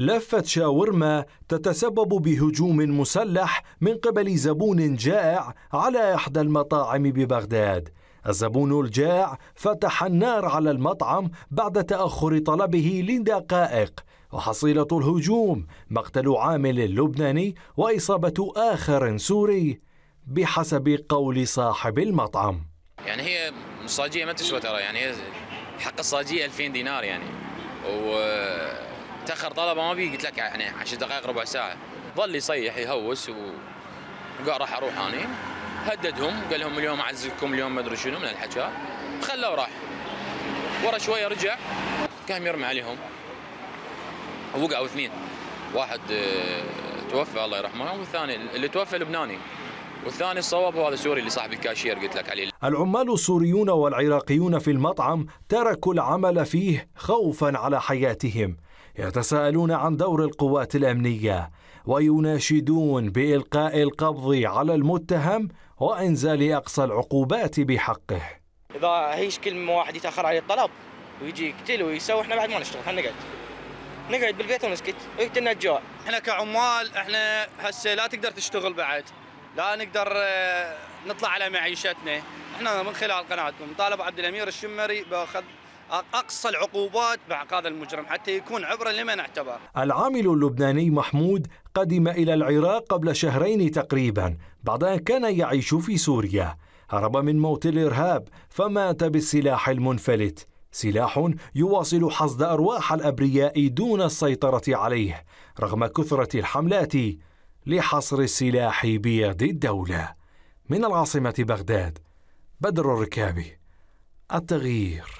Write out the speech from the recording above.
لفة شاورما تتسبب بهجوم مسلح من قبل زبون جائع على إحدى المطاعم ببغداد. الزبون الجائع فتح النار على المطعم بعد تأخر طلبه لدقائق وحصيلة الهجوم مقتل عامل لبناني وإصابة آخر سوري بحسب قول صاحب المطعم يعني هي الصاجية ما تسوى ترى يعني حق الصاجية 2000 دينار يعني و تاخر طلبه ما بي قلت لك يعني 10 دقائق ربع ساعه ظل يصيح يهوس وقال راح اروح انا هددهم قال لهم اليوم اعزكم اليوم ما ادري شنو من الحكا خلاه وراح ورا شويه رجع قام يرمي عليهم وقعوا اثنين واحد آه، توفى الله يرحمه والثاني اللي توفى لبناني والثاني الصواب هو هذا السوري اللي صاحب الكاشير قلت لك عليه العمال السوريون والعراقيون في المطعم تركوا العمل فيه خوفا على حياتهم يتساءلون عن دور القوات الامنيه ويناشدون بالقاء القبض على المتهم وانزال اقصى العقوبات بحقه اذا هيش كل واحد يتاخر عليه الطلب ويجي يقتل ويسوي احنا بعد ما نشتغل خلينا نقعد نقعد بالبيت ونسكت ويقتلنا الجوع احنا كعمال احنا هسه لا تقدر تشتغل بعد لا نقدر آه، نطلع على معيشتنا احنا من خلال قناتكم طالب عبد الامير الشمري باخذ اقصى العقوبات مع هذا المجرم حتى يكون عبره لمن اعتبر. العامل اللبناني محمود قدم الى العراق قبل شهرين تقريبا بعد ان كان يعيش في سوريا. هرب من موت الارهاب فمات بالسلاح المنفلت. سلاح يواصل حصد ارواح الابرياء دون السيطره عليه رغم كثره الحملات لحصر السلاح بيد الدولة من العاصمة بغداد بدر الركابي التغيير